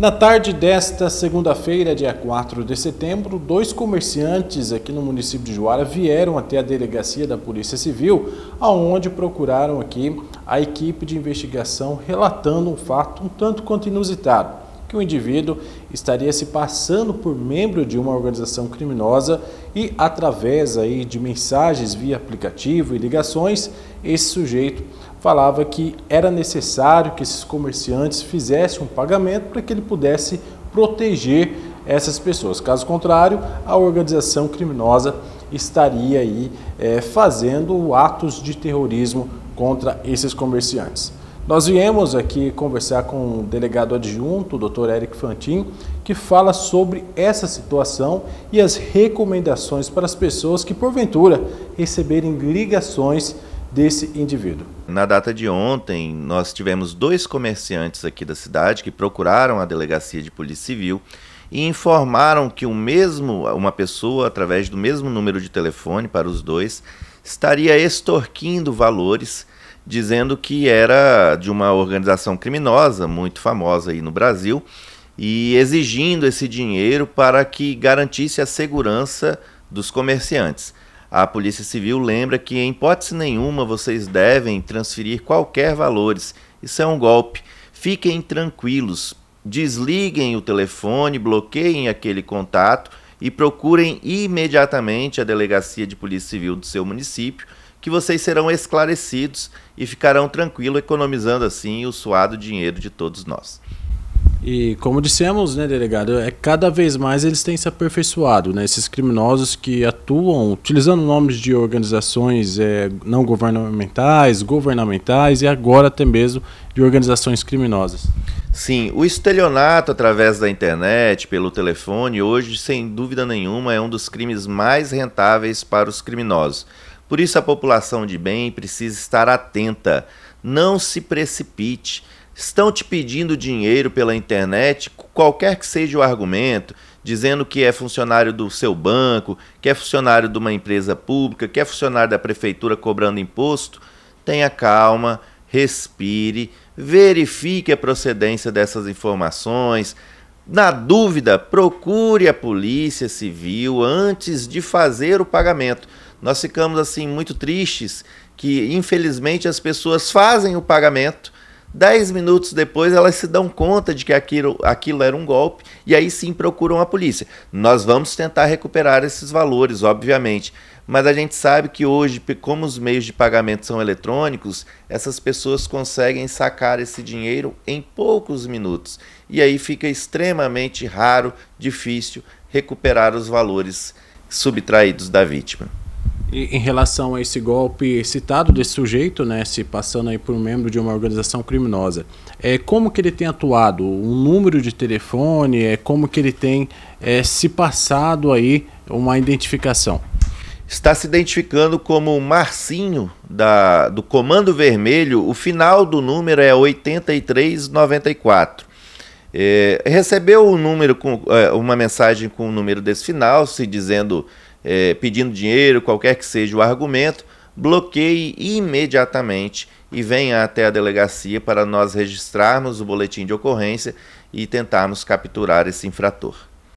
Na tarde desta segunda-feira, dia 4 de setembro, dois comerciantes aqui no município de Juara vieram até a delegacia da Polícia Civil, aonde procuraram aqui a equipe de investigação relatando um fato um tanto quanto inusitado que o indivíduo estaria se passando por membro de uma organização criminosa e através aí de mensagens via aplicativo e ligações, esse sujeito falava que era necessário que esses comerciantes fizessem um pagamento para que ele pudesse proteger essas pessoas. Caso contrário, a organização criminosa estaria aí é, fazendo atos de terrorismo contra esses comerciantes. Nós viemos aqui conversar com o delegado adjunto, o doutor Eric Fantin, que fala sobre essa situação e as recomendações para as pessoas que, porventura, receberem ligações desse indivíduo. Na data de ontem, nós tivemos dois comerciantes aqui da cidade que procuraram a delegacia de polícia civil e informaram que o mesmo uma pessoa através do mesmo número de telefone para os dois estaria extorquindo valores dizendo que era de uma organização criminosa muito famosa aí no Brasil e exigindo esse dinheiro para que garantisse a segurança dos comerciantes. A Polícia Civil lembra que, em hipótese nenhuma, vocês devem transferir qualquer valores. Isso é um golpe. Fiquem tranquilos, desliguem o telefone, bloqueiem aquele contato e procurem imediatamente a delegacia de Polícia Civil do seu município que vocês serão esclarecidos e ficarão tranquilo, economizando assim o suado dinheiro de todos nós. E como dissemos, né, delegado, é cada vez mais eles têm se aperfeiçoado, né? Esses criminosos que atuam utilizando nomes de organizações é, não governamentais, governamentais e agora até mesmo de organizações criminosas. Sim, o estelionato através da internet, pelo telefone, hoje, sem dúvida nenhuma, é um dos crimes mais rentáveis para os criminosos por isso, a população de bem precisa estar atenta, não se precipite. Estão te pedindo dinheiro pela internet, qualquer que seja o argumento, dizendo que é funcionário do seu banco, que é funcionário de uma empresa pública, que é funcionário da prefeitura cobrando imposto. Tenha calma, respire, verifique a procedência dessas informações. Na dúvida, procure a Polícia Civil antes de fazer o pagamento. Nós ficamos assim muito tristes que infelizmente as pessoas fazem o pagamento, dez minutos depois elas se dão conta de que aquilo, aquilo era um golpe e aí sim procuram a polícia. Nós vamos tentar recuperar esses valores, obviamente, mas a gente sabe que hoje, como os meios de pagamento são eletrônicos, essas pessoas conseguem sacar esse dinheiro em poucos minutos e aí fica extremamente raro, difícil recuperar os valores subtraídos da vítima em relação a esse golpe citado desse sujeito, né, se passando aí por um membro de uma organização criminosa. É como que ele tem atuado, o número de telefone, é como que ele tem é, se passado aí uma identificação. Está se identificando como Marcinho da, do Comando Vermelho. O final do número é 8394. É, recebeu um número com é, uma mensagem com o número desse final, se dizendo é, pedindo dinheiro, qualquer que seja o argumento, bloqueie imediatamente e venha até a delegacia para nós registrarmos o boletim de ocorrência e tentarmos capturar esse infrator.